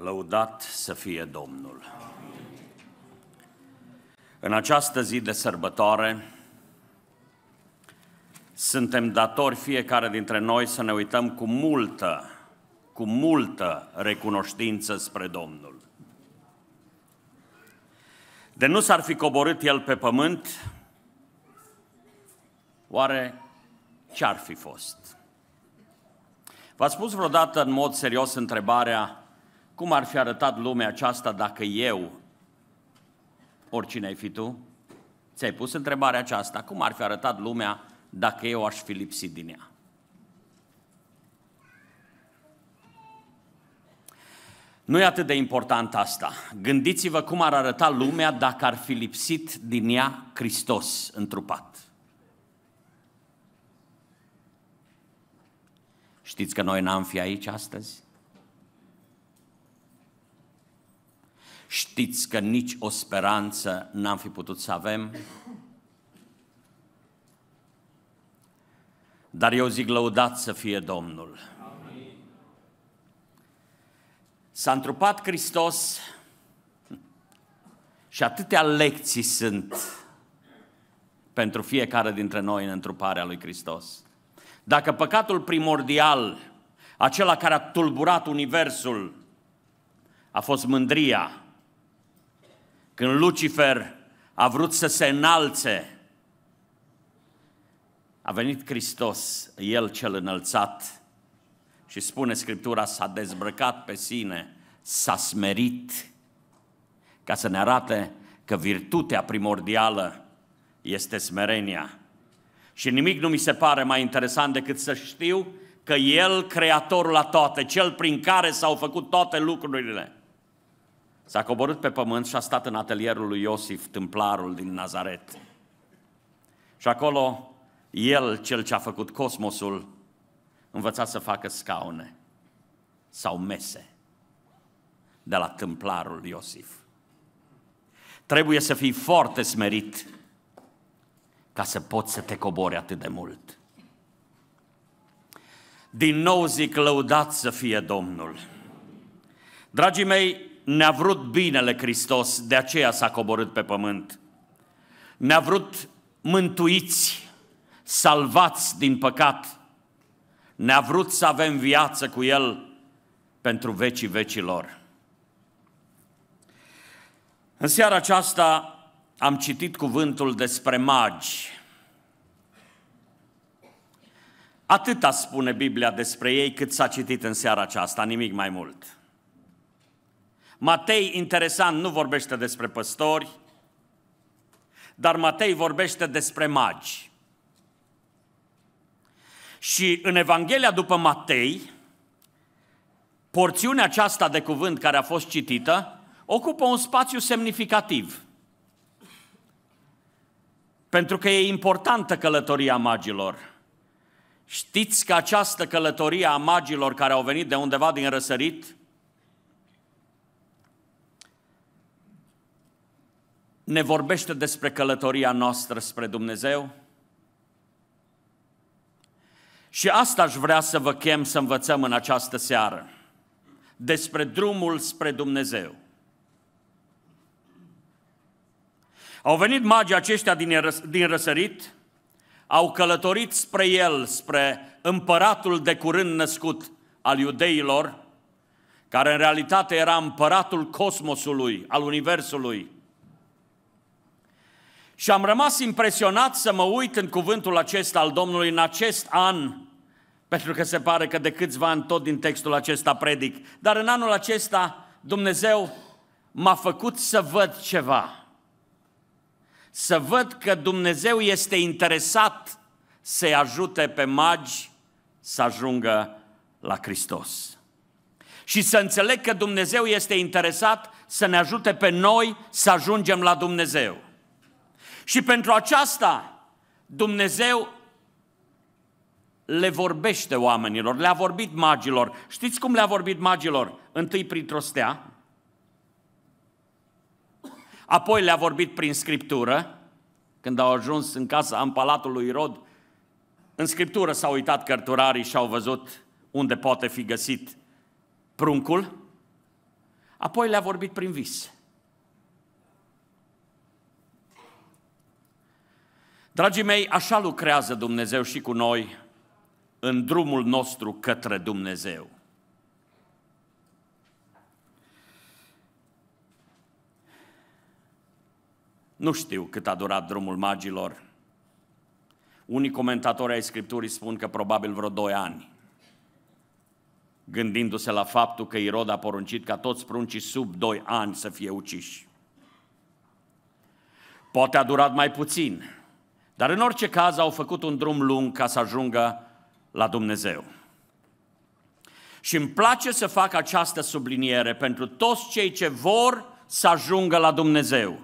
Lăudat să fie Domnul! În această zi de sărbătoare, suntem datori fiecare dintre noi să ne uităm cu multă, cu multă recunoștință spre Domnul. De nu s-ar fi coborât El pe pământ, oare ce ar fi fost? V-ați spus vreodată în mod serios întrebarea cum ar fi arătat lumea aceasta dacă eu, oricine ai fi tu, ți-ai pus întrebarea aceasta, cum ar fi arătat lumea dacă eu aș fi lipsit din ea? Nu e atât de important asta. Gândiți-vă cum ar arăta lumea dacă ar fi lipsit din ea Hristos întrupat. Știți că noi n-am fi aici astăzi? știți că nici o speranță n-am fi putut să avem? Dar eu zic lăudat să fie Domnul. Amin. S-a întrupat Hristos și atâtea lecții sunt pentru fiecare dintre noi în întruparea lui Hristos. Dacă păcatul primordial, acela care a tulburat universul, a fost mândria, când Lucifer a vrut să se înalțe, a venit Hristos, El cel înălțat, și spune Scriptura, s-a dezbrăcat pe sine, s-a smerit, ca să ne arate că virtutea primordială este smerenia. Și nimic nu mi se pare mai interesant decât să știu că El, Creatorul la toate, Cel prin care s-au făcut toate lucrurile, S-a coborât pe pământ și a stat în atelierul lui Iosif, templarul din Nazaret. Și acolo, el, cel ce a făcut cosmosul, învăța să facă scaune sau mese de la templarul Iosif. Trebuie să fii foarte smerit ca să poți să te cobori atât de mult. Din nou zic, lăudați să fie Domnul. Dragii mei, ne-a vrut binele Hristos, de aceea s-a coborât pe pământ. Ne-a vrut mântuiți, salvați din păcat. Ne-a vrut să avem viață cu El pentru vecii vecilor. În seara aceasta am citit cuvântul despre magi. Atâta spune Biblia despre ei cât s-a citit în seara aceasta, nimic mai mult. Matei, interesant, nu vorbește despre păstori, dar Matei vorbește despre magi. Și în Evanghelia după Matei, porțiunea aceasta de cuvânt care a fost citită ocupă un spațiu semnificativ. Pentru că e importantă călătoria magilor. Știți că această călătorie a magilor care au venit de undeva din răsărit ne vorbește despre călătoria noastră spre Dumnezeu? Și asta aș vrea să vă chem să învățăm în această seară, despre drumul spre Dumnezeu. Au venit magii aceștia din, răs- din răsărit, au călătorit spre el, spre împăratul de curând născut al iudeilor, care în realitate era împăratul cosmosului, al universului, și am rămas impresionat să mă uit în cuvântul acesta al Domnului în acest an, pentru că se pare că de câțiva ani tot din textul acesta predic. Dar în anul acesta Dumnezeu m-a făcut să văd ceva. Să văd că Dumnezeu este interesat să-i ajute pe magi să ajungă la Hristos. Și să înțeleg că Dumnezeu este interesat să ne ajute pe noi să ajungem la Dumnezeu. Și pentru aceasta Dumnezeu le vorbește oamenilor, le-a vorbit magilor. Știți cum le-a vorbit magilor? Întâi prin trostea, apoi le-a vorbit prin Scriptură, când au ajuns în casa, în palatul lui Irod, în Scriptură s-au uitat cărturarii și au văzut unde poate fi găsit pruncul, apoi le-a vorbit prin vis. Dragii mei, așa lucrează Dumnezeu și cu noi în drumul nostru către Dumnezeu. Nu știu cât a durat drumul magilor. Unii comentatori ai Scripturii spun că probabil vreo doi ani, gândindu-se la faptul că Irod a poruncit ca toți pruncii sub doi ani să fie uciși. Poate a durat mai puțin, dar în orice caz au făcut un drum lung ca să ajungă la Dumnezeu. Și îmi place să fac această subliniere pentru toți cei ce vor să ajungă la Dumnezeu.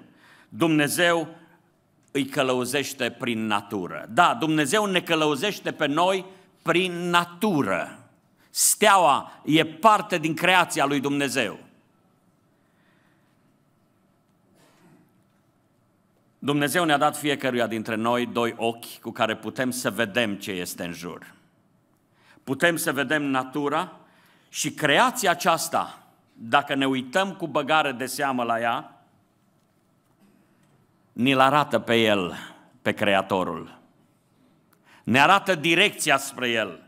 Dumnezeu îi călăuzește prin natură. Da, Dumnezeu ne călăuzește pe noi prin natură. Steaua e parte din creația lui Dumnezeu. Dumnezeu ne-a dat fiecăruia dintre noi doi ochi cu care putem să vedem ce este în jur. Putem să vedem natura și creația aceasta, dacă ne uităm cu băgare de seamă la ea, ni-l arată pe el, pe Creatorul. Ne arată direcția spre el.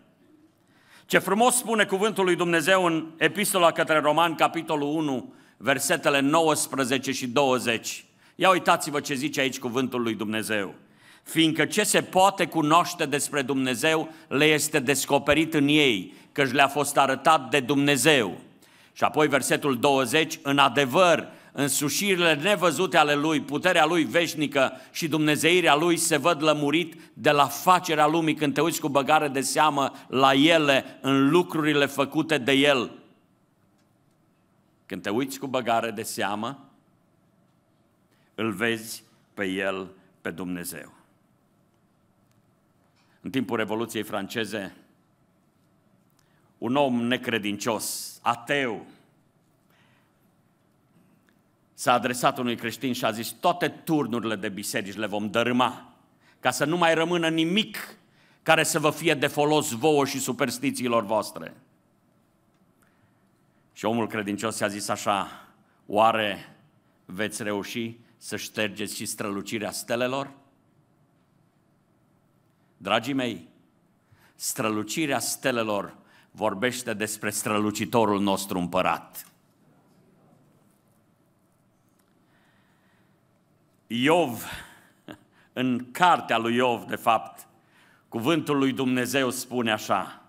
Ce frumos spune cuvântul lui Dumnezeu în Epistola către Roman, capitolul 1, versetele 19 și 20. Ia uitați-vă ce zice aici cuvântul lui Dumnezeu. Fiindcă ce se poate cunoaște despre Dumnezeu le este descoperit în ei, căci le-a fost arătat de Dumnezeu. Și apoi versetul 20, în adevăr, în sușirile nevăzute ale Lui, puterea Lui veșnică și dumnezeirea Lui se văd lămurit de la facerea lumii când te uiți cu băgare de seamă la ele, în lucrurile făcute de El. Când te uiți cu băgare de seamă îl vezi pe el, pe Dumnezeu. În timpul Revoluției franceze, un om necredincios, ateu, s-a adresat unui creștin și a zis, toate turnurile de biserici le vom dărâma, ca să nu mai rămână nimic care să vă fie de folos vouă și superstițiilor voastre. Și omul credincios i-a zis așa, oare veți reuși? să ștergeți și strălucirea stelelor? Dragii mei, strălucirea stelelor vorbește despre strălucitorul nostru împărat. Iov, în cartea lui Iov, de fapt, cuvântul lui Dumnezeu spune așa,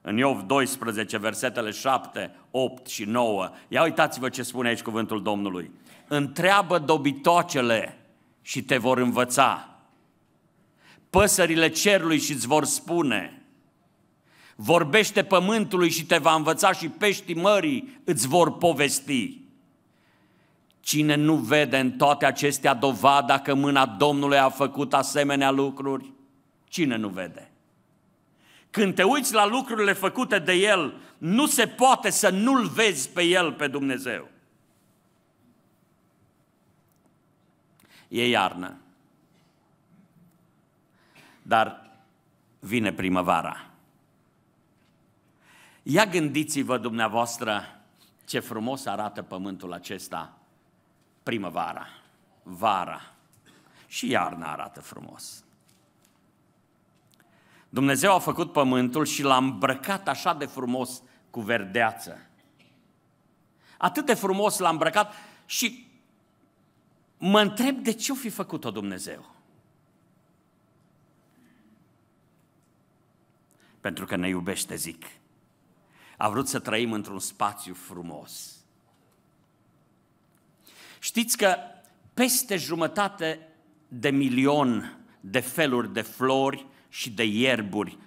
în Iov 12, versetele 7, 8 și 9. Ia uitați-vă ce spune aici cuvântul Domnului întreabă dobitoacele și te vor învăța. Păsările cerului și îți vor spune. Vorbește pământului și te va învăța și peștii mării îți vor povesti. Cine nu vede în toate acestea dovada că mâna Domnului a făcut asemenea lucruri? Cine nu vede? Când te uiți la lucrurile făcute de El, nu se poate să nu-L vezi pe El, pe Dumnezeu. e iarnă. Dar vine primăvara. Ia gândiți-vă dumneavoastră ce frumos arată pământul acesta primăvara, vara și iarna arată frumos. Dumnezeu a făcut pământul și l-a îmbrăcat așa de frumos cu verdeață. Atât de frumos l-a îmbrăcat și mă întreb de ce o fi făcut-o Dumnezeu. Pentru că ne iubește, zic. A vrut să trăim într-un spațiu frumos. Știți că peste jumătate de milion de feluri de flori și de ierburi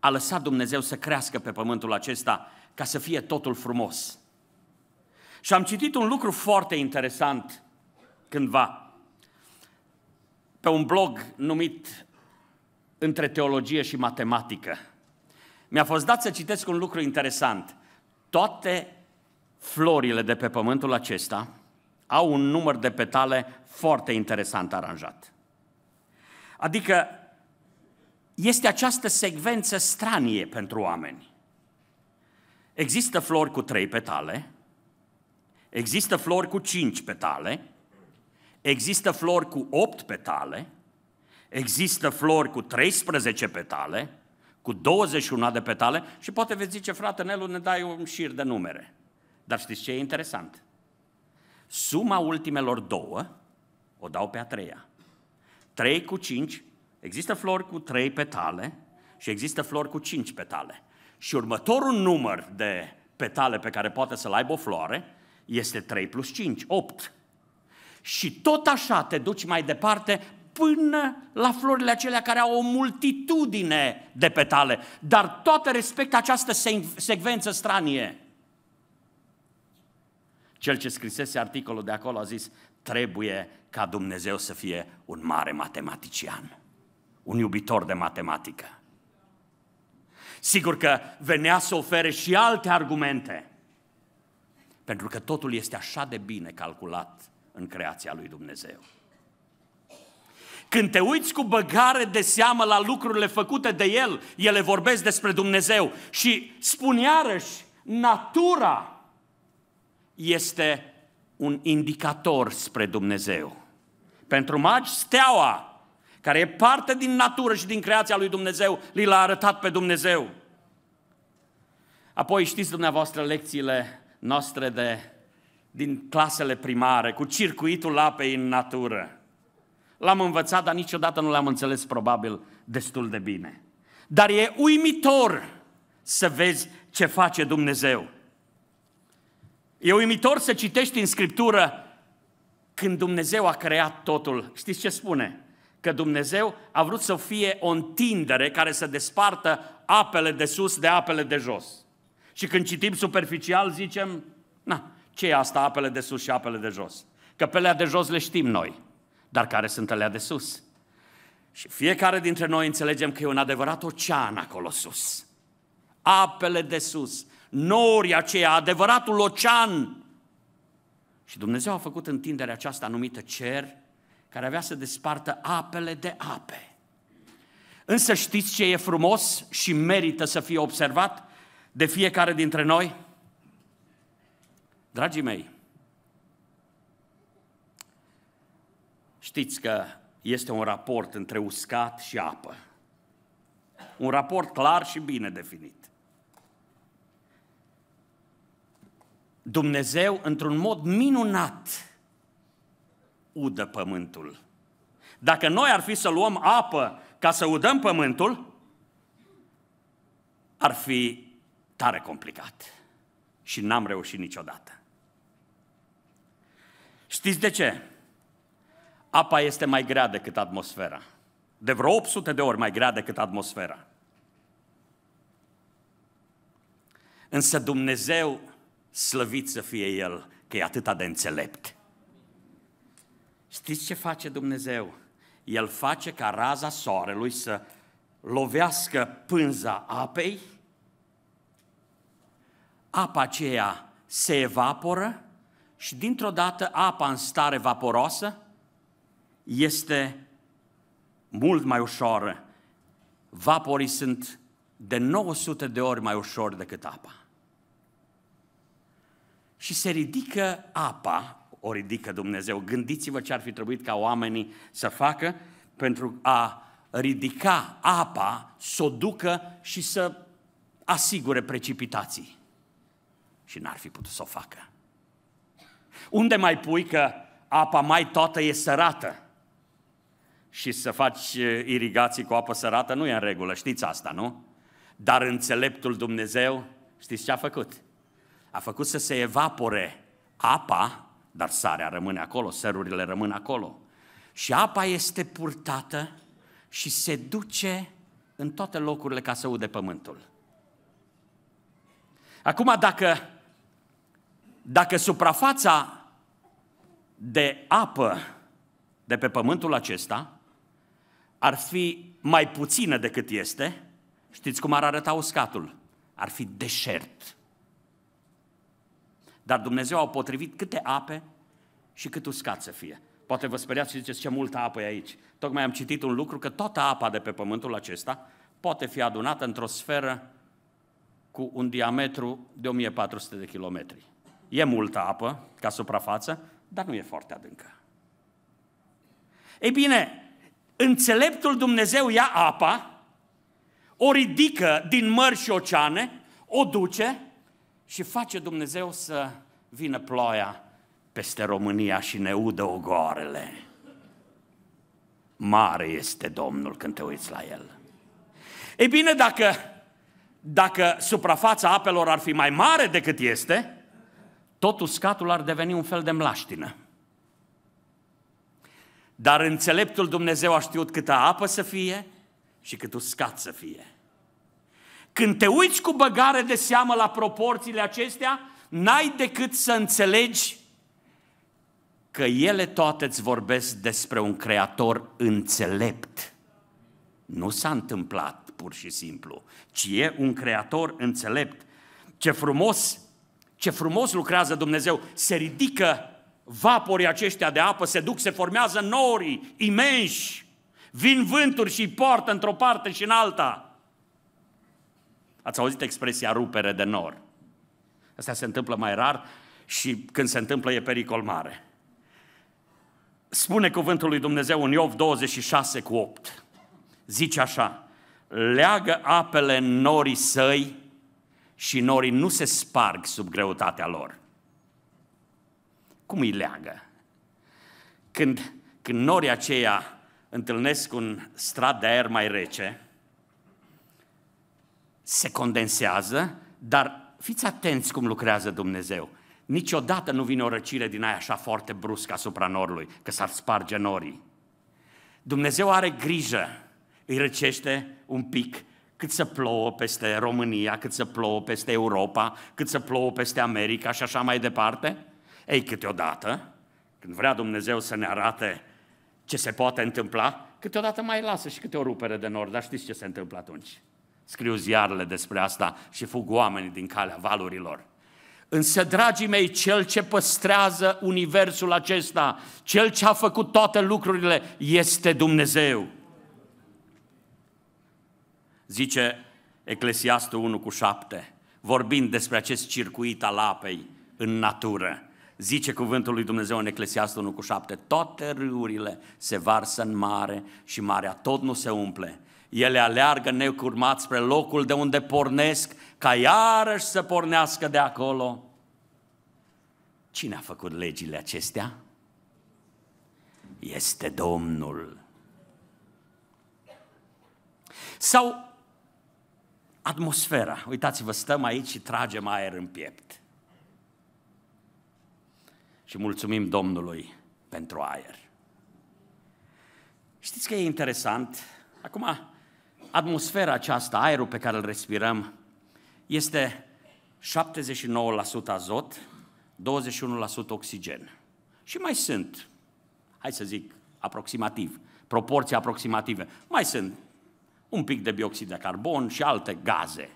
a lăsat Dumnezeu să crească pe pământul acesta ca să fie totul frumos. Și am citit un lucru foarte interesant cândva pe un blog numit Între teologie și matematică. Mi-a fost dat să citesc un lucru interesant. Toate florile de pe pământul acesta au un număr de petale foarte interesant aranjat. Adică este această secvență stranie pentru oameni. Există flori cu trei petale, există flori cu cinci petale, Există flori cu 8 petale, există flori cu 13 petale, cu 21 de petale și poate veți zice, frate Nelu, ne dai un șir de numere. Dar știți ce e interesant? Suma ultimelor două o dau pe a treia. 3 cu 5, există flori cu 3 petale și există flori cu 5 petale. Și următorul număr de petale pe care poate să-l aibă o floare este 3 plus 5, 8. Și tot așa te duci mai departe până la florile acelea care au o multitudine de petale, dar toate respectă această secvență stranie. Cel ce scrisese articolul de acolo a zis, trebuie ca Dumnezeu să fie un mare matematician, un iubitor de matematică. Sigur că venea să ofere și alte argumente, pentru că totul este așa de bine calculat în creația lui Dumnezeu. Când te uiți cu băgare de seamă la lucrurile făcute de El, ele vorbesc despre Dumnezeu și spun iarăși, natura este un indicator spre Dumnezeu. Pentru magi, steaua, care e parte din natură și din creația lui Dumnezeu, li l-a arătat pe Dumnezeu. Apoi știți dumneavoastră lecțiile noastre de din clasele primare, cu circuitul apei în natură. L-am învățat, dar niciodată nu l-am înțeles probabil destul de bine. Dar e uimitor să vezi ce face Dumnezeu. E uimitor să citești în Scriptură când Dumnezeu a creat totul. Știți ce spune? Că Dumnezeu a vrut să fie o întindere care să despartă apele de sus de apele de jos. Și când citim superficial zicem, na, ce e asta, apele de sus și apele de jos? Că pe alea de jos le știm noi, dar care sunt alea de sus? Și fiecare dintre noi înțelegem că e un adevărat ocean acolo sus. Apele de sus, norii aceea, adevăratul ocean. Și Dumnezeu a făcut întinderea aceasta numită cer, care avea să despartă apele de ape. Însă știți ce e frumos și merită să fie observat de fiecare dintre noi? Dragii mei, știți că este un raport între uscat și apă. Un raport clar și bine definit. Dumnezeu, într-un mod minunat, udă pământul. Dacă noi ar fi să luăm apă ca să udăm pământul, ar fi tare complicat. Și n-am reușit niciodată. Știți de ce? Apa este mai grea decât atmosfera. De vreo 800 de ori mai grea decât atmosfera. Însă Dumnezeu, slăvit să fie El, că e atâta de înțelept. Știți ce face Dumnezeu? El face ca raza soarelui să lovească pânza apei, apa aceea se evaporă și dintr-o dată apa în stare vaporoasă este mult mai ușoară. Vaporii sunt de 900 de ori mai ușor decât apa. Și se ridică apa, o ridică Dumnezeu. Gândiți-vă ce ar fi trebuit ca oamenii să facă pentru a ridica apa, să o ducă și să asigure precipitații. Și n-ar fi putut să o facă. Unde mai pui că apa mai toată e sărată? Și să faci irigații cu apă sărată nu e în regulă, știți asta, nu? Dar înțeleptul Dumnezeu, știți ce a făcut? A făcut să se evapore apa, dar sarea rămâne acolo, sărurile rămân acolo. Și apa este purtată și se duce în toate locurile ca să ude pământul. Acum, dacă dacă suprafața de apă de pe pământul acesta ar fi mai puțină decât este, știți cum ar arăta uscatul? Ar fi deșert. Dar Dumnezeu a potrivit câte ape și cât uscat să fie. Poate vă speriați și ziceți ce multă apă e aici. Tocmai am citit un lucru că toată apa de pe pământul acesta poate fi adunată într-o sferă cu un diametru de 1400 de kilometri e multă apă ca suprafață, dar nu e foarte adâncă. Ei bine, înțeleptul Dumnezeu ia apa, o ridică din mări și oceane, o duce și face Dumnezeu să vină ploaia peste România și ne udă ogoarele. Mare este Domnul când te uiți la El. Ei bine, dacă, dacă suprafața apelor ar fi mai mare decât este, tot uscatul ar deveni un fel de mlaștină. Dar înțeleptul Dumnezeu a știut câtă apă să fie și cât uscat să fie. Când te uiți cu băgare de seamă la proporțiile acestea, n-ai decât să înțelegi că ele toate îți vorbesc despre un creator înțelept. Nu s-a întâmplat pur și simplu, ci e un creator înțelept. Ce frumos ce frumos lucrează Dumnezeu, se ridică vaporii aceștia de apă, se duc, se formează norii imenși. vin vânturi și îi poartă într-o parte și în alta. Ați auzit expresia rupere de nor. Asta se întâmplă mai rar și când se întâmplă e pericol mare. Spune cuvântul lui Dumnezeu în Iov 26 cu 8. Zice așa, leagă apele norii săi și norii nu se sparg sub greutatea lor. Cum îi leagă? Când, când norii aceia întâlnesc un strat de aer mai rece, se condensează, dar fiți atenți cum lucrează Dumnezeu. Niciodată nu vine o răcire din aia așa foarte bruscă asupra norului, că s-ar sparge norii. Dumnezeu are grijă, îi răcește un pic, cât să plouă peste România, cât să plouă peste Europa, cât să plouă peste America și așa mai departe? Ei, câteodată, când vrea Dumnezeu să ne arate ce se poate întâmpla, câteodată mai lasă și câte o rupere de nord. dar știți ce se întâmplă atunci? Scriu ziarele despre asta și fug oamenii din calea valurilor. Însă, dragii mei, cel ce păstrează universul acesta, cel ce a făcut toate lucrurile, este Dumnezeu zice Eclesiastul 1 cu 7, vorbind despre acest circuit al apei în natură. Zice cuvântul lui Dumnezeu în Eclesiastul 1 cu 7, toate râurile se varsă în mare și marea tot nu se umple. Ele aleargă necurmat spre locul de unde pornesc, ca iarăși să pornească de acolo. Cine a făcut legile acestea? Este Domnul. Sau atmosfera. Uitați-vă, stăm aici și tragem aer în piept. Și mulțumim Domnului pentru aer. Știți că e interesant? Acum, atmosfera aceasta, aerul pe care îl respirăm, este 79% azot, 21% oxigen. Și mai sunt, hai să zic, aproximativ, proporții aproximative. Mai sunt un pic de bioxid de carbon și alte gaze.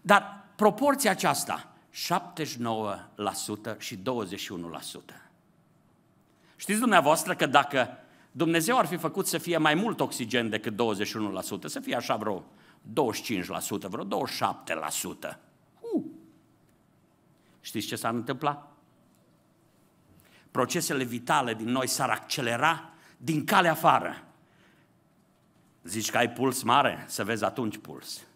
Dar proporția aceasta, 79% și 21%. Știți dumneavoastră că dacă Dumnezeu ar fi făcut să fie mai mult oxigen decât 21%, să fie așa vreo 25%, vreo 27%. Uh! Știți ce s-ar întâmpla? Procesele vitale din noi s-ar accelera din calea afară. Zici că ai puls mare, să vezi atunci puls.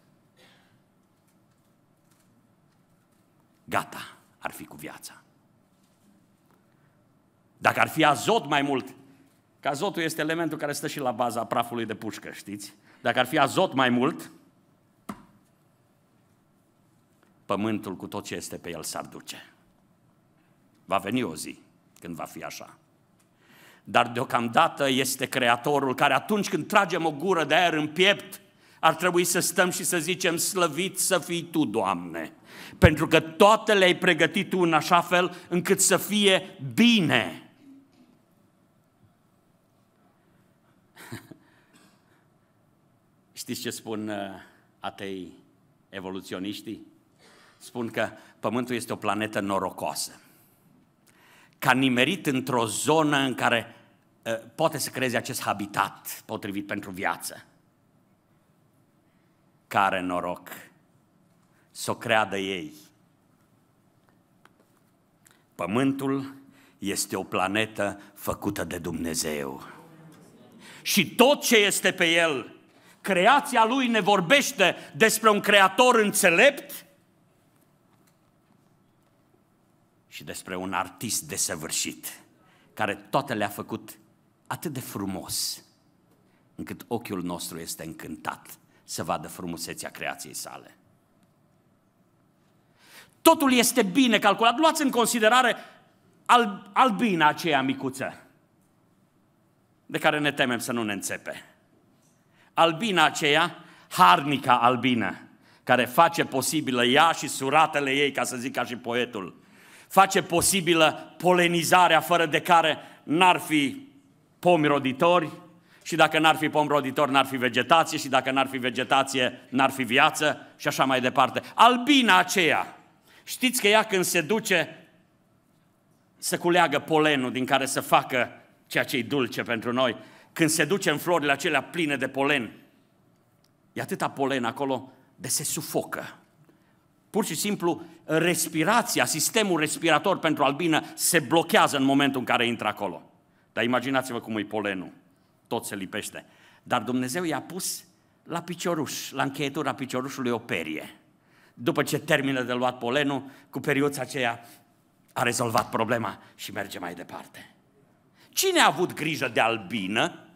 Gata, ar fi cu viața. Dacă ar fi azot mai mult, că azotul este elementul care stă și la baza prafului de pușcă, știți? Dacă ar fi azot mai mult, pământul cu tot ce este pe el s-ar duce. Va veni o zi când va fi așa dar deocamdată este Creatorul care atunci când tragem o gură de aer în piept, ar trebui să stăm și să zicem, slăvit să fii Tu, Doamne, pentru că toate le-ai pregătit Tu în așa fel încât să fie bine. Știți ce spun uh, atei evoluționiștii? Spun că Pământul este o planetă norocoasă. Ca nimerit într-o zonă în care Eh, poate să creeze acest habitat potrivit pentru viață. Care noroc să o creadă ei. Pământul este o planetă făcută de Dumnezeu. Și tot ce este pe el, creația lui ne vorbește despre un creator înțelept și despre un artist desăvârșit, care toate le-a făcut atât de frumos, încât ochiul nostru este încântat să vadă frumusețea creației sale. Totul este bine calculat. Luați în considerare albina aceea micuță, de care ne temem să nu ne înțepe. Albina aceea, harnica albină, care face posibilă ea și suratele ei, ca să zic ca și poetul, face posibilă polenizarea fără de care n-ar fi pomi roditori și dacă n-ar fi pom roditor, n-ar fi vegetație și dacă n-ar fi vegetație, n-ar fi viață și așa mai departe. Albina aceea, știți că ea când se duce să culeagă polenul din care să facă ceea ce i dulce pentru noi, când se duce în florile acelea pline de polen, e atâta polen acolo de se sufocă. Pur și simplu, respirația, sistemul respirator pentru albină se blochează în momentul în care intră acolo. Dar imaginați-vă cum e polenul. Tot se lipește. Dar Dumnezeu i-a pus la picioruș, la încheietura piciorușului o perie. După ce termină de luat polenul, cu periuța aceea a rezolvat problema și merge mai departe. Cine a avut grijă de albină?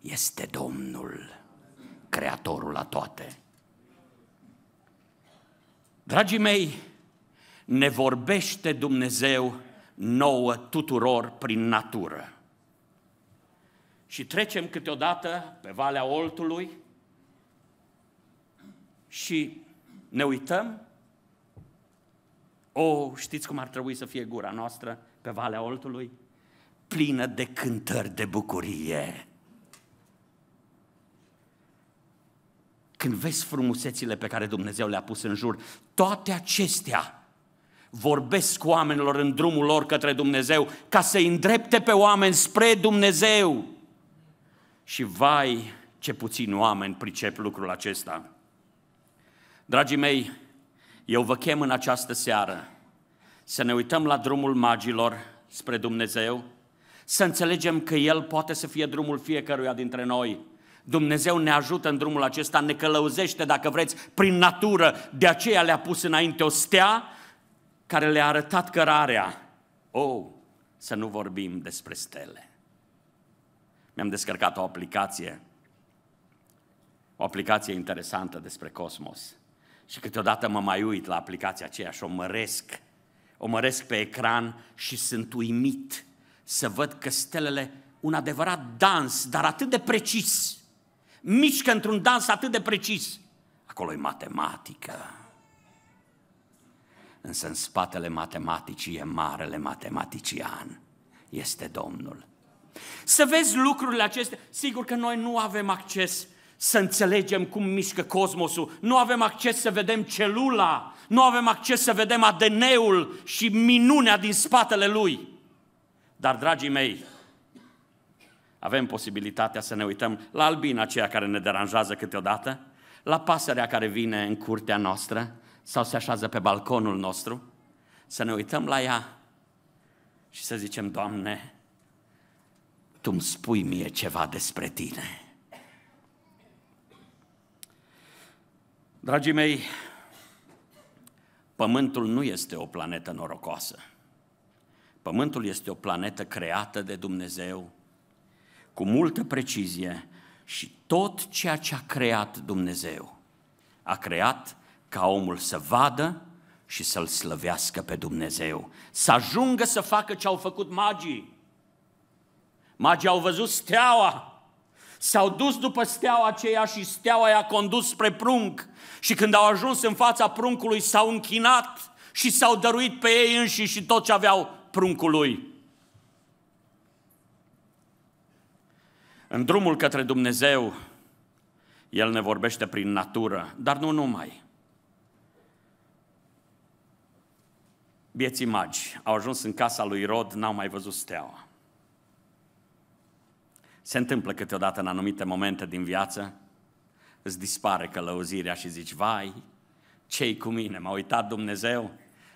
Este Domnul, Creatorul la toate. Dragii mei, ne vorbește Dumnezeu nouă tuturor prin natură. Și trecem câteodată pe Valea Oltului și ne uităm. O, oh, știți cum ar trebui să fie gura noastră pe Valea Oltului? Plină de cântări de bucurie. Când vezi frumusețile pe care Dumnezeu le-a pus în jur, toate acestea vorbesc cu oamenilor în drumul lor către Dumnezeu, ca să îndrepte pe oameni spre Dumnezeu. Și vai, ce puțin oameni pricep lucrul acesta. Dragii mei, eu vă chem în această seară să ne uităm la drumul magilor spre Dumnezeu, să înțelegem că El poate să fie drumul fiecăruia dintre noi. Dumnezeu ne ajută în drumul acesta, ne călăuzește, dacă vreți, prin natură. De aceea le-a pus înainte o stea care le-a arătat cărarea. Oh, să nu vorbim despre stele. Mi-am descărcat o aplicație, o aplicație interesantă despre cosmos. Și câteodată mă mai uit la aplicația aceea și o măresc, o măresc pe ecran și sunt uimit să văd că stelele, un adevărat dans, dar atât de precis, mișcă într-un dans atât de precis. Acolo e matematică însă în spatele matematicii e marele matematician, este Domnul. Să vezi lucrurile acestea, sigur că noi nu avem acces să înțelegem cum mișcă cosmosul, nu avem acces să vedem celula, nu avem acces să vedem ADN-ul și minunea din spatele lui. Dar, dragii mei, avem posibilitatea să ne uităm la albina aceea care ne deranjează câteodată, la pasărea care vine în curtea noastră, sau se așează pe balconul nostru, să ne uităm la ea și să zicem, Doamne, Tu îmi spui mie ceva despre Tine. Dragii mei, Pământul nu este o planetă norocoasă. Pământul este o planetă creată de Dumnezeu cu multă precizie și tot ceea ce a creat Dumnezeu a creat ca omul să vadă și să-L slăvească pe Dumnezeu, să ajungă să facă ce au făcut magii. Magii au văzut steaua, S-au dus după steaua aceea și steaua i-a condus spre prunc. Și când au ajuns în fața pruncului, s-au închinat și s-au dăruit pe ei înși și tot ce aveau pruncului. În drumul către Dumnezeu, El ne vorbește prin natură, dar nu numai. Vieții magi au ajuns în casa lui Rod, n-au mai văzut steaua. Se întâmplă câteodată în anumite momente din viață, îți dispare călăuzirea și zici, vai, cei cu mine? M-a uitat Dumnezeu?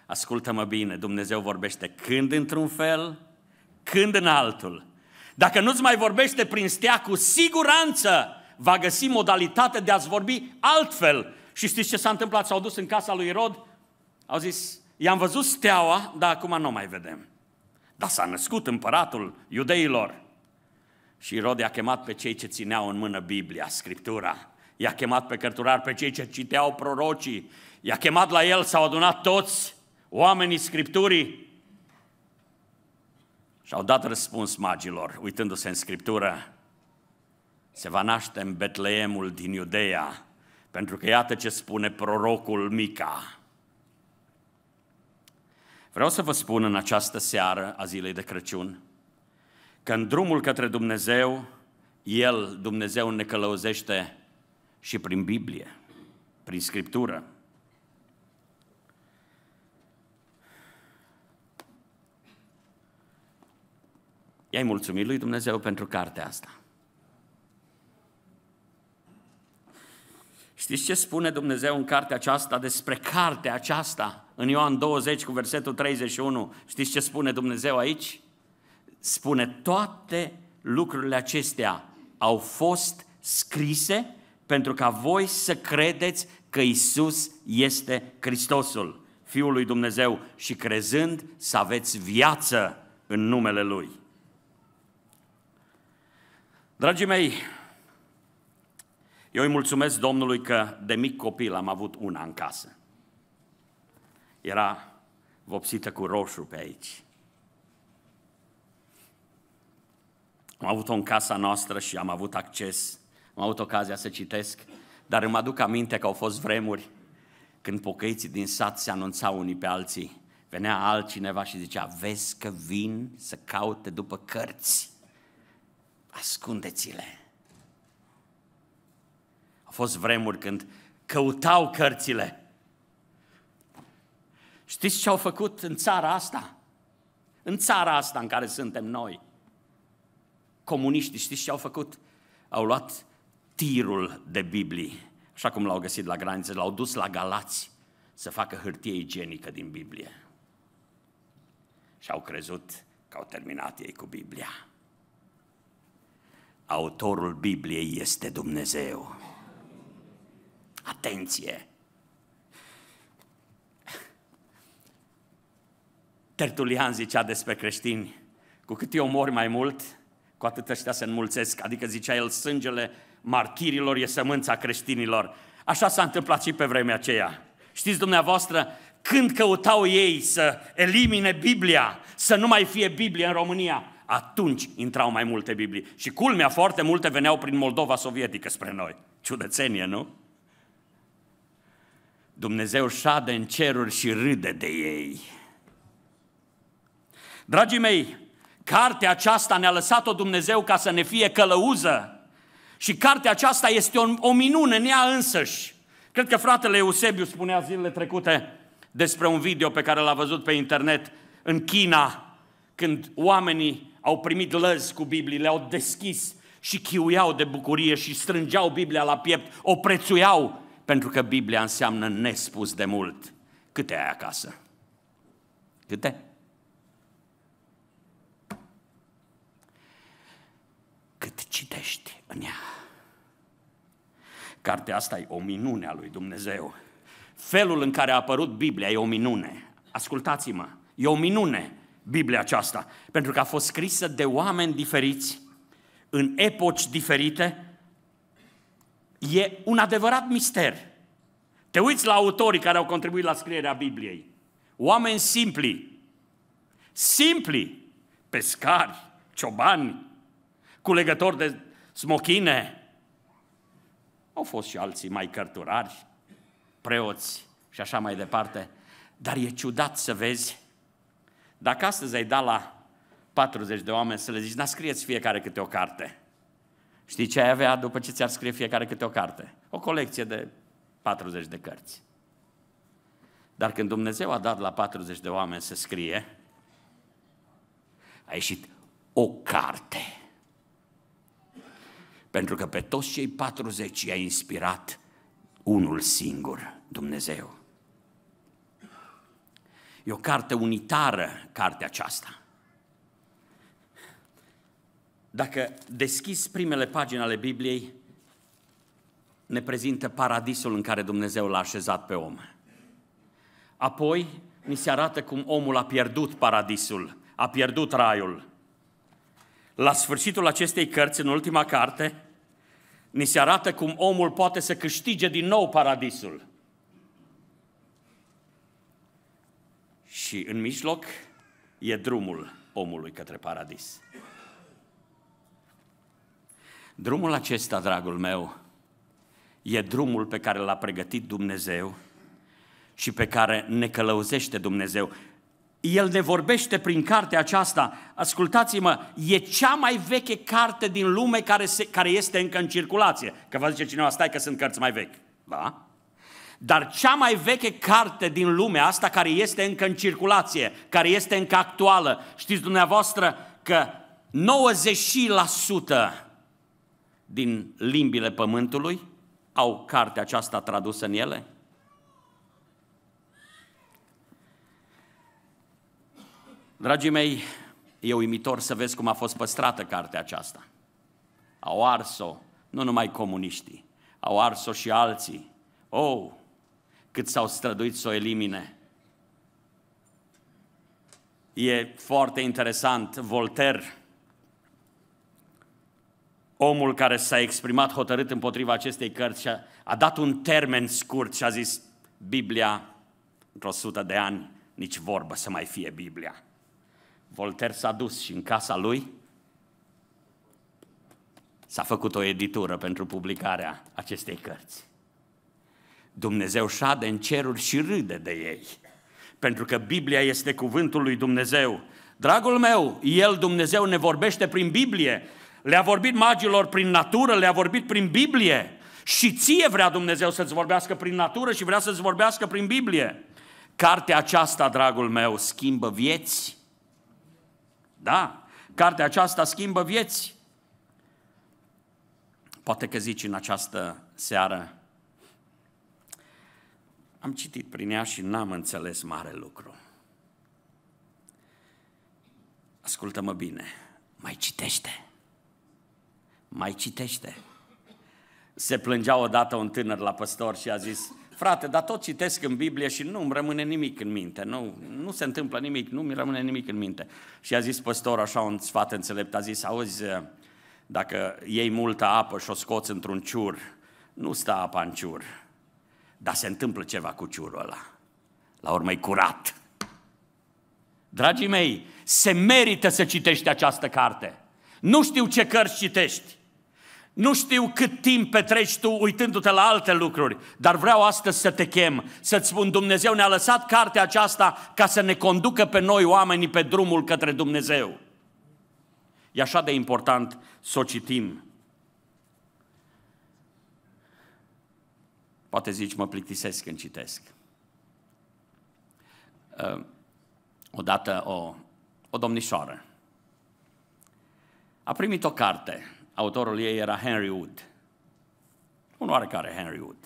Ascultă-mă bine, Dumnezeu vorbește când într-un fel, când în altul. Dacă nu-ți mai vorbește prin stea, cu siguranță va găsi modalitate de a-ți vorbi altfel. Și știți ce s-a întâmplat? S-au dus în casa lui Rod, au zis, i-am văzut steaua, dar acum nu mai vedem. Dar s-a născut împăratul iudeilor. Și Irod i-a chemat pe cei ce țineau în mână Biblia, Scriptura. I-a chemat pe cărturar pe cei ce citeau prorocii. I-a chemat la el, s-au adunat toți oamenii Scripturii. Și au dat răspuns magilor, uitându-se în Scriptură. Se va naște în Betleemul din Iudeea, pentru că iată ce spune prorocul Mica Vreau să vă spun în această seară a zilei de Crăciun că în drumul către Dumnezeu, El, Dumnezeu, ne călăuzește și prin Biblie, prin Scriptură. I-ai mulțumit lui Dumnezeu pentru cartea asta. Știți ce spune Dumnezeu în cartea aceasta despre cartea aceasta? În Ioan 20 cu versetul 31, știți ce spune Dumnezeu aici? Spune toate lucrurile acestea au fost scrise pentru ca voi să credeți că Isus este Hristosul, Fiul lui Dumnezeu, și crezând să aveți viață în numele Lui. Dragii mei, eu îi mulțumesc Domnului că de mic copil am avut una în casă. Era vopsită cu roșu pe aici. Am avut-o în casa noastră și am avut acces, am avut ocazia să citesc, dar îmi aduc aminte că au fost vremuri când pocăiții din sat se anunțau unii pe alții. Venea altcineva și zicea, vezi că vin să caute după cărți, ascundeți-le fost vremuri când căutau cărțile. Știți ce au făcut în țara asta? În țara asta în care suntem noi. Comuniștii, știți ce au făcut? Au luat tirul de Biblie, așa cum l-au găsit la granițe, l-au dus la Galați să facă hârtie igienică din Biblie. Și au crezut că au terminat ei cu Biblia. Autorul Bibliei este Dumnezeu. Atenție! Tertulian zicea despre creștini, cu cât eu mor mai mult, cu atât ăștia se înmulțesc, adică zicea el, sângele martirilor e sămânța creștinilor. Așa s-a întâmplat și pe vremea aceea. Știți dumneavoastră, când căutau ei să elimine Biblia, să nu mai fie Biblie în România, atunci intrau mai multe Biblii. Și culmea, foarte multe veneau prin Moldova sovietică spre noi. Ciudățenie, nu? Dumnezeu șade în ceruri și râde de ei. Dragii mei, cartea aceasta ne-a lăsat-o Dumnezeu ca să ne fie călăuză și cartea aceasta este o, o minune în ea însăși. Cred că fratele Eusebiu spunea zilele trecute despre un video pe care l-a văzut pe internet în China, când oamenii au primit lăzi cu Biblii, le-au deschis și chiuiau de bucurie și strângeau Biblia la piept, o prețuiau pentru că Biblia înseamnă nespus de mult. Câte ai acasă? Câte? Cât citești în ea. Cartea asta e o minune a lui Dumnezeu. Felul în care a apărut Biblia e o minune. Ascultați-mă, e o minune Biblia aceasta, pentru că a fost scrisă de oameni diferiți, în epoci diferite, E un adevărat mister. Te uiți la autorii care au contribuit la scrierea Bibliei. Oameni simpli. Simpli. Pescari, ciobani, culegători de smochine. Au fost și alții mai cărturari, preoți și așa mai departe. Dar e ciudat să vezi, dacă astăzi ai da la 40 de oameni să le zici, n-a scrieți fiecare câte o carte. Știi ce ai avea după ce ți-ar scrie fiecare câte o carte? O colecție de 40 de cărți. Dar când Dumnezeu a dat la 40 de oameni să scrie, a ieșit o carte. Pentru că pe toți cei 40 i-a inspirat unul singur, Dumnezeu. E o carte unitară, cartea aceasta. Dacă deschizi primele pagini ale Bibliei, ne prezintă paradisul în care Dumnezeu l-a așezat pe om. Apoi ni se arată cum omul a pierdut paradisul, a pierdut raiul. La sfârșitul acestei cărți, în ultima carte, ni se arată cum omul poate să câștige din nou paradisul. Și în mijloc e drumul omului către paradis. Drumul acesta, dragul meu, e drumul pe care l-a pregătit Dumnezeu și pe care ne călăuzește Dumnezeu. El ne vorbește prin cartea aceasta, ascultați-mă, e cea mai veche carte din lume care, se, care este încă în circulație. Că vă zice cineva, stai că sunt cărți mai vechi. Da? Dar cea mai veche carte din lume, asta care este încă în circulație, care este încă actuală, știți dumneavoastră că 90% din limbile pământului au cartea aceasta tradusă în ele? Dragii mei, e uimitor să vezi cum a fost păstrată cartea aceasta. Au ars-o nu numai comuniștii, au ars-o și alții. Oh, cât s-au străduit să o elimine. E foarte interesant, Voltaire omul care s-a exprimat hotărât împotriva acestei cărți și a, a dat un termen scurt și a zis Biblia, într-o sută de ani, nici vorbă să mai fie Biblia. Voltaire s-a dus și în casa lui s-a făcut o editură pentru publicarea acestei cărți. Dumnezeu șade în ceruri și râde de ei, pentru că Biblia este cuvântul lui Dumnezeu. Dragul meu, El, Dumnezeu, ne vorbește prin Biblie le-a vorbit magilor prin natură, le-a vorbit prin Biblie. Și ție vrea Dumnezeu să-ți vorbească prin natură și vrea să-ți vorbească prin Biblie. Cartea aceasta, dragul meu, schimbă vieți. Da, cartea aceasta schimbă vieți. Poate că zici în această seară, am citit prin ea și n-am înțeles mare lucru. Ascultă-mă bine, mai citește mai citește. Se plângea odată un tânăr la păstor și a zis, frate, dar tot citesc în Biblie și nu îmi rămâne nimic în minte, nu, nu se întâmplă nimic, nu mi rămâne nimic în minte. Și a zis păstor așa un sfat înțelept, a zis, auzi, dacă iei multă apă și o scoți într-un ciur, nu stă apa în ciur, dar se întâmplă ceva cu ciurul ăla. La urmă e curat. Dragii mei, se merită să citești această carte. Nu știu ce cărți citești, nu știu cât timp petreci tu uitându-te la alte lucruri, dar vreau astăzi să te chem, să-ți spun, Dumnezeu ne-a lăsat cartea aceasta ca să ne conducă pe noi oamenii pe drumul către Dumnezeu. E așa de important să o citim. Poate zici, mă plictisesc când citesc. Uh, odată o, o domnișoară a primit o carte Autorul ei era Henry Wood. Un oarecare Henry Wood.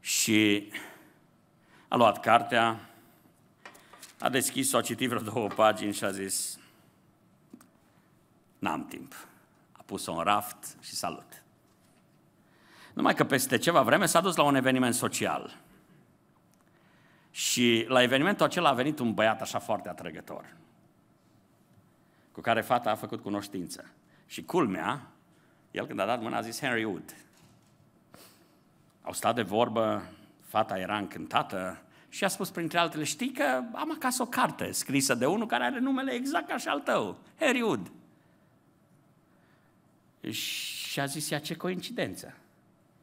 Și a luat cartea, a deschis-o, a citit vreo două pagini și a zis, n-am timp. A pus-o în raft și salut. Numai că peste ceva vreme s-a dus la un eveniment social. Și la evenimentul acela a venit un băiat așa foarte atrăgător cu care fata a făcut cunoștință. Și culmea, el când a dat mâna a zis Henry Wood. Au stat de vorbă, fata era încântată și a spus printre altele, știi că am acasă o carte scrisă de unul care are numele exact ca și al tău, Henry Wood. Și a zis ea, ce coincidență.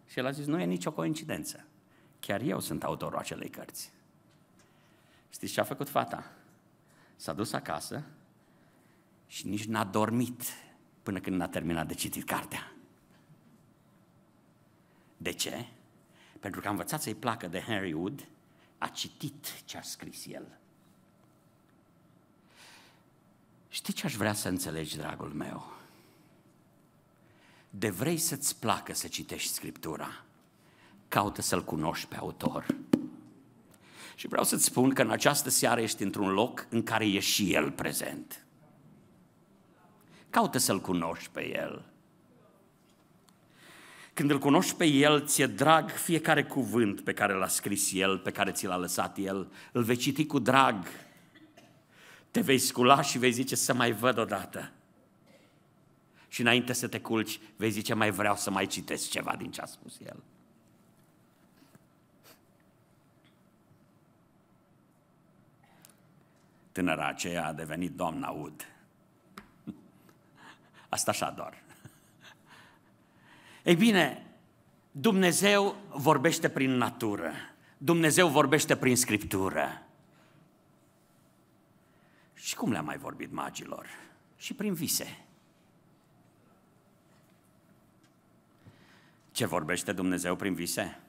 Și el a zis, nu e nicio coincidență. Chiar eu sunt autorul acelei cărți. Știți ce a făcut fata? S-a dus acasă, și nici n-a dormit până când n-a terminat de citit cartea. De ce? Pentru că a învățat să-i placă de Henry Wood, a citit ce a scris el. Știi ce aș vrea să înțelegi, dragul meu? De vrei să-ți placă să citești Scriptura, caută să-l cunoști pe autor. Și vreau să-ți spun că în această seară ești într-un loc în care e și el prezent. Caută să-L cunoști pe El. Când îl cunoști pe El, ți-e drag fiecare cuvânt pe care l-a scris El, pe care ți l-a lăsat El. Îl vei citi cu drag. Te vei scula și vei zice să mai văd odată. Și înainte să te culci, vei zice mai vreau să mai citesc ceva din ce a spus El. Tânăra aceea a devenit doamna Ud. Asta așa doar. Ei bine, Dumnezeu vorbește prin natură. Dumnezeu vorbește prin scriptură. Și cum le-a mai vorbit magilor? Și prin vise. Ce vorbește Dumnezeu prin vise?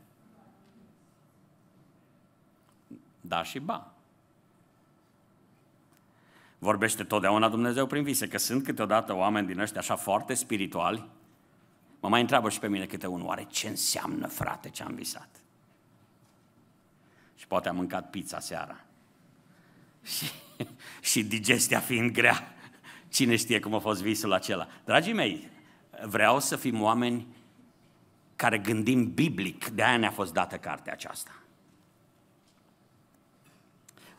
Da și ba vorbește totdeauna Dumnezeu prin vise, că sunt câteodată oameni din ăștia așa foarte spirituali, mă mai întreabă și pe mine câte unul, oare ce înseamnă frate ce am visat? Și poate am mâncat pizza seara. Și, și digestia fiind grea, cine știe cum a fost visul acela. Dragii mei, vreau să fim oameni care gândim biblic, de aia ne-a fost dată cartea aceasta.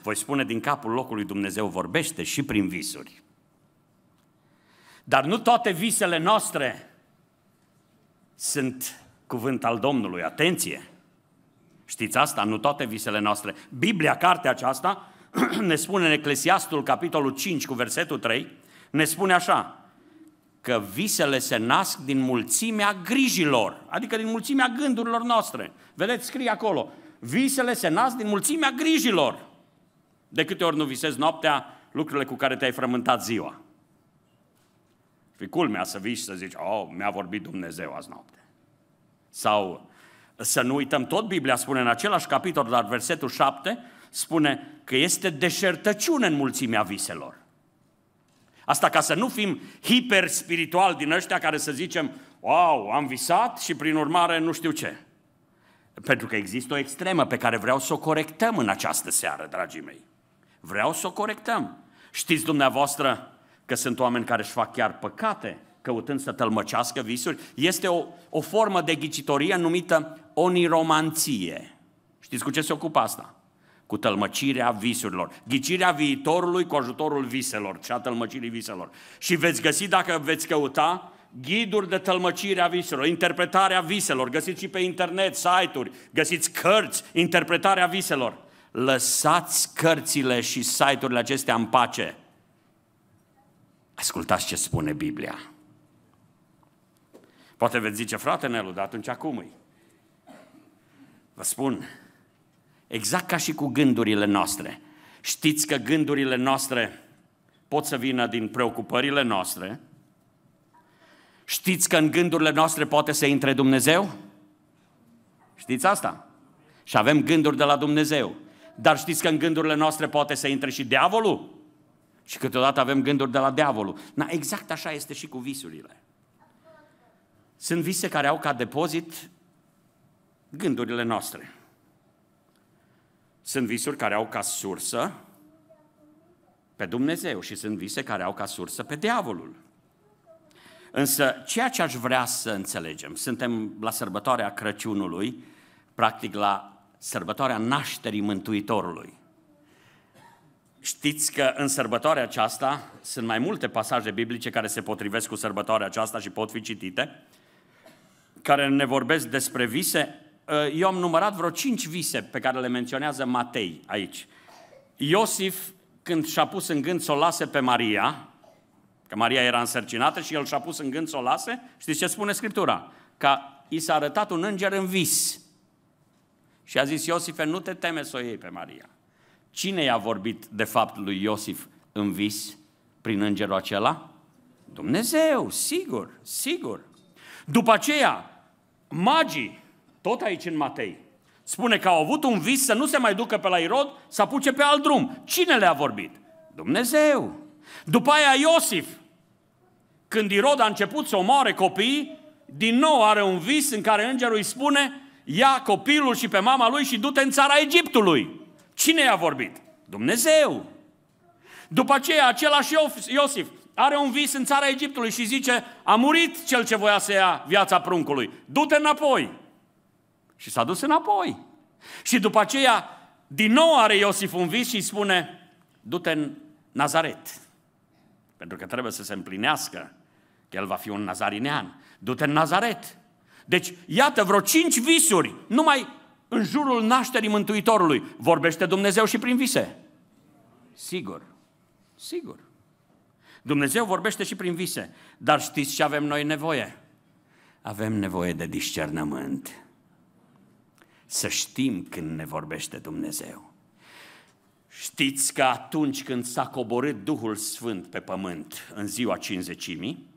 Voi spune din capul locului Dumnezeu vorbește și prin visuri. Dar nu toate visele noastre sunt cuvânt al Domnului. Atenție! Știți asta? Nu toate visele noastre. Biblia, cartea aceasta, ne spune în Eclesiastul, capitolul 5, cu versetul 3, ne spune așa, că visele se nasc din mulțimea grijilor, adică din mulțimea gândurilor noastre. Vedeți, scrie acolo, visele se nasc din mulțimea grijilor. De câte ori nu visezi noaptea lucrurile cu care te-ai frământat ziua? Și culmea să vii și să zici, oh, mi-a vorbit Dumnezeu azi noapte. Sau să nu uităm, tot Biblia spune în același capitol, dar versetul 7, spune că este deșertăciune în mulțimea viselor. Asta ca să nu fim hiper spiritual din ăștia care să zicem, wow, am visat și prin urmare nu știu ce. Pentru că există o extremă pe care vreau să o corectăm în această seară, dragii mei. Vreau să o corectăm. Știți dumneavoastră că sunt oameni care își fac chiar păcate căutând să tălmăcească visuri? Este o, o formă de ghicitorie numită oniromanție. Știți cu ce se ocupă asta? Cu tălmăcirea visurilor, ghicirea viitorului cu ajutorul viselor și a tălmăcirii viselor. Și veți găsi, dacă veți căuta, ghiduri de tălmăcire a viselor, interpretarea viselor, găsiți și pe internet, site-uri, găsiți cărți, interpretarea viselor lăsați cărțile și site-urile acestea în pace. Ascultați ce spune Biblia. Poate veți zice, frate Nelu, dar atunci acum îi? Vă spun, exact ca și cu gândurile noastre. Știți că gândurile noastre pot să vină din preocupările noastre? Știți că în gândurile noastre poate să intre Dumnezeu? Știți asta? Și avem gânduri de la Dumnezeu. Dar știți că în gândurile noastre poate să intre și diavolul? Și câteodată avem gânduri de la diavolul. Na, exact așa este și cu visurile. Sunt vise care au ca depozit gândurile noastre. Sunt visuri care au ca sursă pe Dumnezeu și sunt vise care au ca sursă pe diavolul. Însă, ceea ce aș vrea să înțelegem, suntem la sărbătoarea Crăciunului, practic la sărbătoarea nașterii Mântuitorului. Știți că în sărbătoarea aceasta sunt mai multe pasaje biblice care se potrivesc cu sărbătoarea aceasta și pot fi citite, care ne vorbesc despre vise. Ă, eu am numărat vreo cinci vise pe care le menționează Matei aici. Iosif, când și-a pus în gând să o lase pe Maria, că Maria era însărcinată și el și-a pus în gând să o lase, știți ce spune Scriptura? Că i s-a arătat un înger în vis. Și a zis Iosif, nu te teme să o iei pe Maria. Cine i-a vorbit de fapt lui Iosif în vis prin îngerul acela? Dumnezeu, sigur, sigur. După aceea, magii, tot aici în Matei, spune că au avut un vis să nu se mai ducă pe la Irod, să apuce pe alt drum. Cine le-a vorbit? Dumnezeu. După aia Iosif, când Irod a început să omoare copiii, din nou are un vis în care îngerul îi spune ia copilul și pe mama lui și du-te în țara Egiptului. Cine i-a vorbit? Dumnezeu. După aceea, același Iosif are un vis în țara Egiptului și zice, a murit cel ce voia să ia viața pruncului, du-te înapoi. Și s-a dus înapoi. Și după aceea, din nou are Iosif un vis și spune, du-te în Nazaret. Pentru că trebuie să se împlinească că el va fi un nazarinean. Du-te în Nazaret. Deci, iată, vreo cinci visuri, numai în jurul nașterii Mântuitorului. Vorbește Dumnezeu și prin vise. Sigur, sigur. Dumnezeu vorbește și prin vise. Dar știți ce avem noi nevoie? Avem nevoie de discernământ. Să știm când ne vorbește Dumnezeu. Știți că atunci când s-a coborât Duhul Sfânt pe pământ în ziua cinzecimii,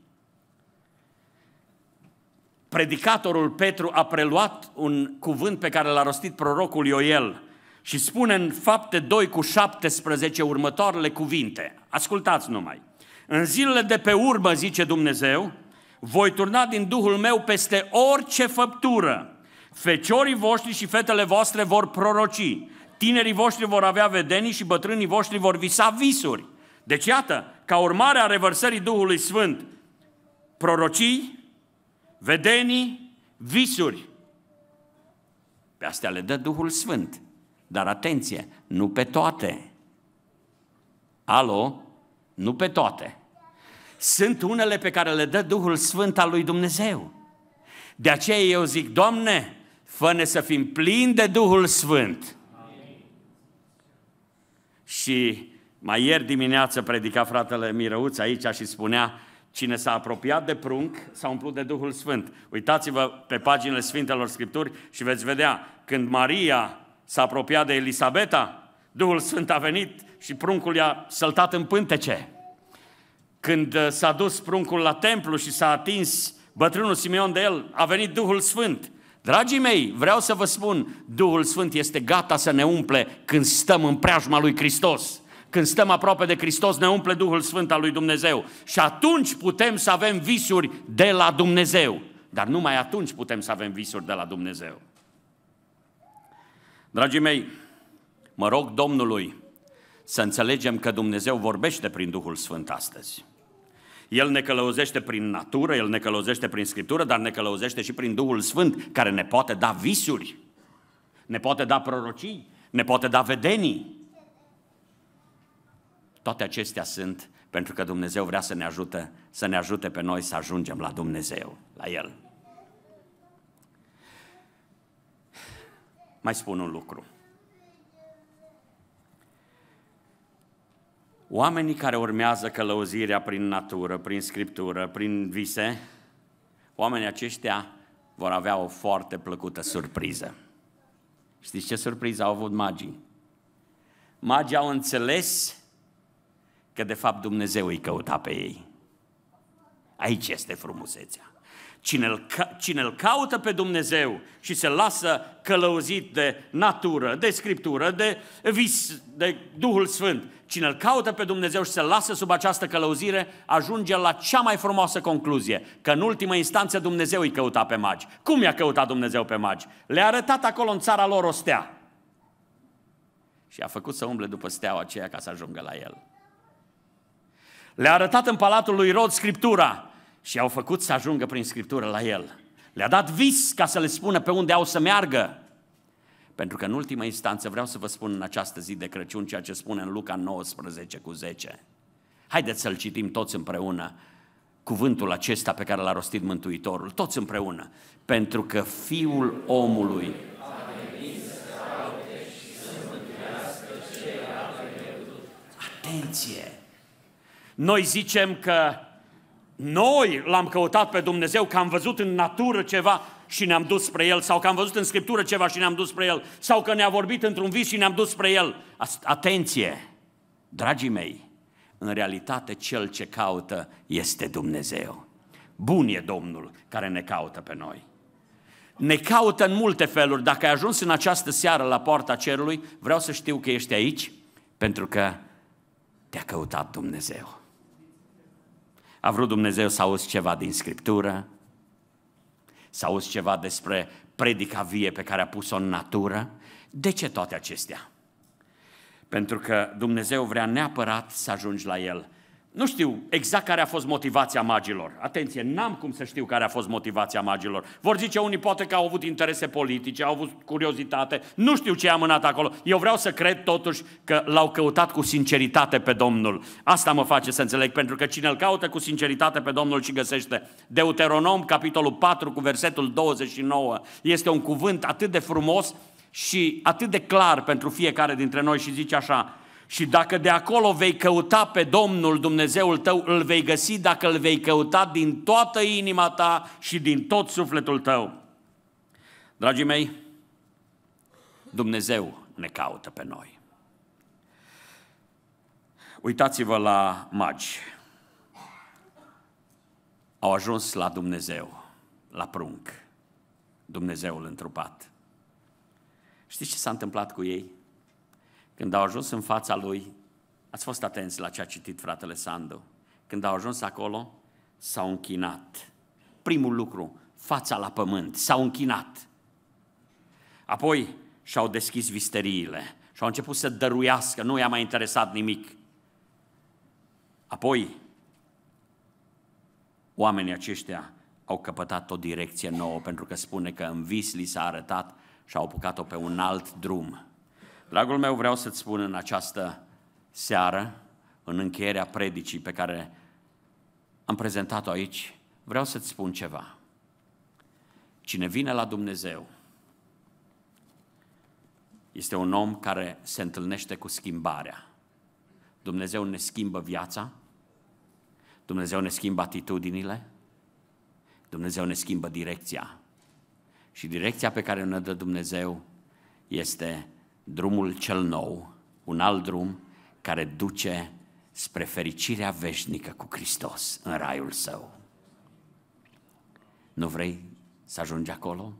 predicatorul Petru a preluat un cuvânt pe care l-a rostit prorocul Ioel și spune în fapte 2 cu 17 următoarele cuvinte. Ascultați numai. În zilele de pe urmă, zice Dumnezeu, voi turna din Duhul meu peste orice făptură. Feciorii voștri și fetele voastre vor proroci, tinerii voștri vor avea vedenii și bătrânii voștri vor visa visuri. Deci iată, ca urmare a revărsării Duhului Sfânt, prorocii, vedenii, visuri. Pe astea le dă Duhul Sfânt. Dar atenție, nu pe toate. Alo, nu pe toate. Sunt unele pe care le dă Duhul Sfânt al lui Dumnezeu. De aceea eu zic, Doamne, fă ne să fim plini de Duhul Sfânt. Amin. Și mai ieri dimineață predica fratele Mirăuț aici și spunea, Cine s-a apropiat de prunc s-a umplut de Duhul Sfânt. Uitați-vă pe paginile Sfintelor Scripturi și veți vedea, când Maria s-a apropiat de Elisabeta, Duhul Sfânt a venit și pruncul i-a săltat în pântece. Când uh, s-a dus pruncul la templu și s-a atins bătrânul Simeon de el, a venit Duhul Sfânt. Dragii mei, vreau să vă spun, Duhul Sfânt este gata să ne umple când stăm în preajma lui Hristos. Când stăm aproape de Hristos, ne umple Duhul Sfânt al lui Dumnezeu. Și atunci putem să avem visuri de la Dumnezeu. Dar numai atunci putem să avem visuri de la Dumnezeu. Dragii mei, mă rog Domnului să înțelegem că Dumnezeu vorbește prin Duhul Sfânt astăzi. El ne călăuzește prin natură, El ne călăuzește prin Scriptură, dar ne călăuzește și prin Duhul Sfânt, care ne poate da visuri, ne poate da prorocii, ne poate da vedenii, toate acestea sunt pentru că Dumnezeu vrea să ne ajute, să ne ajute pe noi să ajungem la Dumnezeu, la El. Mai spun un lucru. Oamenii care urmează călăuzirea prin natură, prin scriptură, prin vise, oamenii aceștia vor avea o foarte plăcută surpriză. Știți ce surpriză au avut magii? Magii au înțeles că de fapt Dumnezeu îi căuta pe ei. Aici este frumusețea. Cine îl, cine îl caută pe Dumnezeu și se lasă călăuzit de natură, de scriptură, de vis, de Duhul Sfânt, cine îl caută pe Dumnezeu și se lasă sub această călăuzire, ajunge la cea mai frumoasă concluzie, că în ultimă instanță Dumnezeu îi căuta pe magi. Cum i-a căutat Dumnezeu pe magi? Le-a arătat acolo în țara lor o stea. Și a făcut să umble după steaua aceea ca să ajungă la el. Le-a arătat în palatul lui Rod Scriptura și au făcut să ajungă prin Scriptură la el. Le-a dat vis ca să le spună pe unde au să meargă. Pentru că în ultima instanță vreau să vă spun în această zi de Crăciun ceea ce spune în Luca 19 cu 10. Haideți să-l citim toți împreună cuvântul acesta pe care l-a rostit Mântuitorul, toți împreună. Pentru că Fiul omului Atenție! Noi zicem că noi l-am căutat pe Dumnezeu, că am văzut în natură ceva și ne-am dus spre El, sau că am văzut în Scriptură ceva și ne-am dus spre El, sau că ne-a vorbit într-un vis și ne-am dus spre El. Atenție, dragii mei, în realitate cel ce caută este Dumnezeu. Bun e Domnul care ne caută pe noi. Ne caută în multe feluri. Dacă ai ajuns în această seară la poarta cerului, vreau să știu că ești aici, pentru că te-a căutat Dumnezeu. A vrut Dumnezeu să auzi ceva din Scriptură, să auzi ceva despre predica vie pe care a pus-o în natură. De ce toate acestea? Pentru că Dumnezeu vrea neapărat să ajungi la El. Nu știu exact care a fost motivația magilor. Atenție, n-am cum să știu care a fost motivația magilor. Vor zice unii poate că au avut interese politice, au avut curiozitate, nu știu ce am mânat acolo. Eu vreau să cred totuși că l-au căutat cu sinceritate pe Domnul. Asta mă face să înțeleg, pentru că cine îl caută cu sinceritate pe Domnul și găsește. Deuteronom, capitolul 4, cu versetul 29, este un cuvânt atât de frumos și atât de clar pentru fiecare dintre noi și zice așa, și dacă de acolo vei căuta pe Domnul Dumnezeul tău, îl vei găsi dacă îl vei căuta din toată inima ta și din tot sufletul tău. Dragii mei, Dumnezeu ne caută pe noi. Uitați-vă la magi. Au ajuns la Dumnezeu, la prunc, Dumnezeul întrupat. Știți ce s-a întâmplat cu ei? Când au ajuns în fața lui, ați fost atenți la ce a citit fratele Sandu, când au ajuns acolo, s-au închinat. Primul lucru, fața la pământ, s-au închinat. Apoi și-au deschis visteriile și au început să dăruiască, nu i-a mai interesat nimic. Apoi, oamenii aceștia au căpătat o direcție nouă, pentru că spune că în vis li s-a arătat și au apucat-o pe un alt drum. Dragul meu, vreau să-ți spun în această seară, în încheierea predicii pe care am prezentat-o aici, vreau să-ți spun ceva. Cine vine la Dumnezeu este un om care se întâlnește cu schimbarea. Dumnezeu ne schimbă viața, Dumnezeu ne schimbă atitudinile, Dumnezeu ne schimbă direcția. Și direcția pe care ne dă Dumnezeu este drumul cel nou, un alt drum care duce spre fericirea veșnică cu Hristos în raiul său. Nu vrei să ajungi acolo?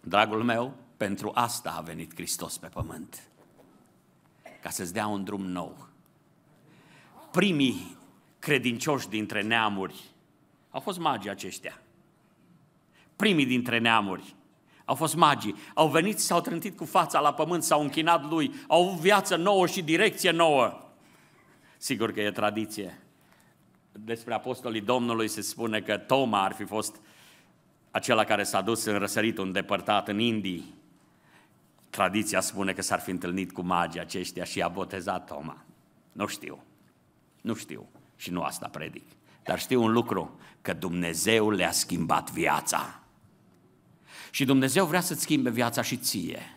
Dragul meu, pentru asta a venit Hristos pe pământ. Ca să-ți dea un drum nou. Primii credincioși dintre neamuri au fost magii aceștia. Primii dintre neamuri au fost magii. Au venit, s-au trântit cu fața la pământ, s-au închinat lui, au avut viață nouă și direcție nouă. Sigur că e tradiție. Despre apostolii Domnului se spune că Toma ar fi fost acela care s-a dus în un depărtat în Indii. Tradiția spune că s-ar fi întâlnit cu magii aceștia și a botezat Toma. Nu știu. Nu știu. Și nu asta predic. Dar știu un lucru, că Dumnezeu le-a schimbat viața. Și Dumnezeu vrea să-ți schimbe viața și ție.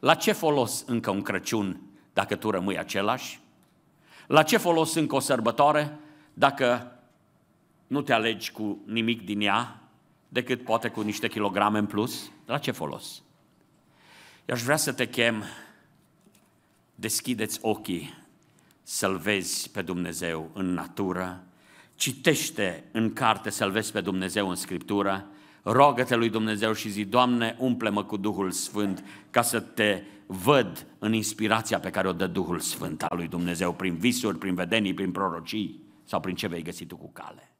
La ce folos încă un Crăciun dacă tu rămâi același? La ce folos încă o sărbătoare dacă nu te alegi cu nimic din ea, decât poate cu niște kilograme în plus? La ce folos? Eu aș vrea să te chem, deschideți ochii să-L vezi pe Dumnezeu în natură, citește în carte să-L vezi pe Dumnezeu în Scriptură, roagă te lui Dumnezeu și zi, Doamne, umple-mă cu Duhul Sfânt ca să te văd în inspirația pe care o dă Duhul Sfânt al lui Dumnezeu, prin visuri, prin vedenii, prin prorocii sau prin ce vei găsi tu cu cale.